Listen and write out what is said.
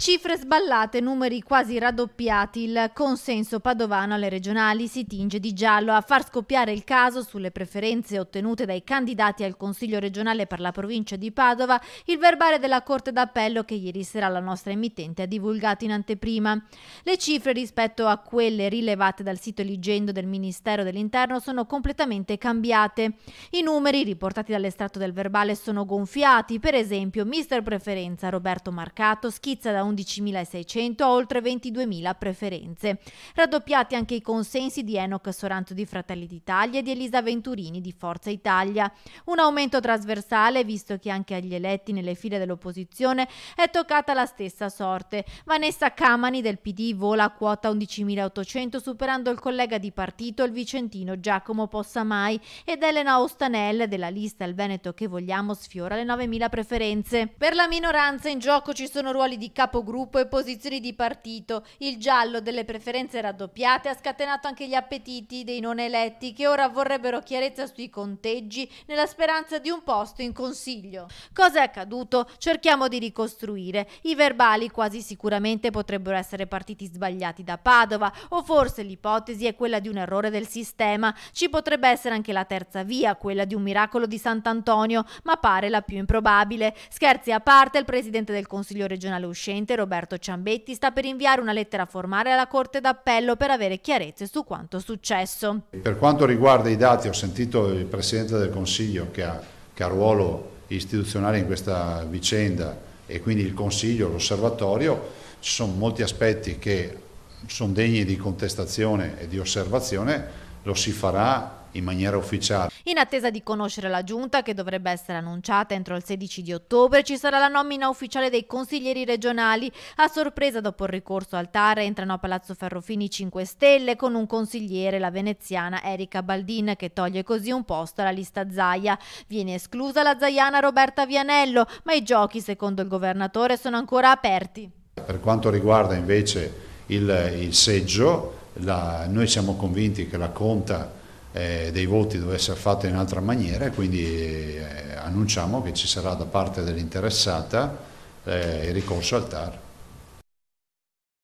Cifre sballate, numeri quasi raddoppiati, il consenso padovano alle regionali si tinge di giallo a far scoppiare il caso sulle preferenze ottenute dai candidati al Consiglio regionale per la provincia di Padova, il verbale della Corte d'Appello che ieri sera la nostra emittente ha divulgato in anteprima. Le cifre rispetto a quelle rilevate dal sito Eligendo del Ministero dell'Interno sono completamente cambiate. I numeri riportati dall'estratto del verbale sono gonfiati, per esempio mister preferenza Roberto Marcato schizza da un 11.600 a oltre 22.000 preferenze. Raddoppiati anche i consensi di Enoch Soranto di Fratelli d'Italia e di Elisa Venturini di Forza Italia. Un aumento trasversale visto che anche agli eletti nelle file dell'opposizione è toccata la stessa sorte. Vanessa Camani del PD vola a quota 11.800 superando il collega di partito il vicentino Giacomo Possamai ed Elena Ostanel della lista Il Veneto che vogliamo sfiora le 9.000 preferenze. Per la minoranza in gioco ci sono ruoli di capo capogruppo e posizioni di partito. Il giallo delle preferenze raddoppiate ha scatenato anche gli appetiti dei non eletti che ora vorrebbero chiarezza sui conteggi nella speranza di un posto in consiglio. Cosa è accaduto? Cerchiamo di ricostruire. I verbali quasi sicuramente potrebbero essere partiti sbagliati da Padova o forse l'ipotesi è quella di un errore del sistema. Ci potrebbe essere anche la terza via, quella di un miracolo di Sant'Antonio, ma pare la più improbabile. Scherzi a parte, il presidente del Consiglio regionale uscente Presidente Roberto Ciambetti sta per inviare una lettera formale alla Corte d'Appello per avere chiarezze su quanto successo. Per quanto riguarda i dati, ho sentito il Presidente del Consiglio che ha, che ha ruolo istituzionale in questa vicenda e quindi il Consiglio, l'osservatorio, ci sono molti aspetti che sono degni di contestazione e di osservazione, lo si farà in maniera ufficiale. In attesa di conoscere la giunta, che dovrebbe essere annunciata entro il 16 di ottobre, ci sarà la nomina ufficiale dei consiglieri regionali. A sorpresa, dopo il ricorso al TAR, entrano a Palazzo Ferrofini 5 Stelle con un consigliere, la veneziana Erika Baldin, che toglie così un posto alla lista Zaia. Viene esclusa la zaiana Roberta Vianello, ma i giochi, secondo il governatore, sono ancora aperti. Per quanto riguarda invece il, il seggio, la, noi siamo convinti che la conta eh, dei voti doveva essere fatto in altra maniera e quindi eh, annunciamo che ci sarà da parte dell'interessata eh, il ricorso al TAR.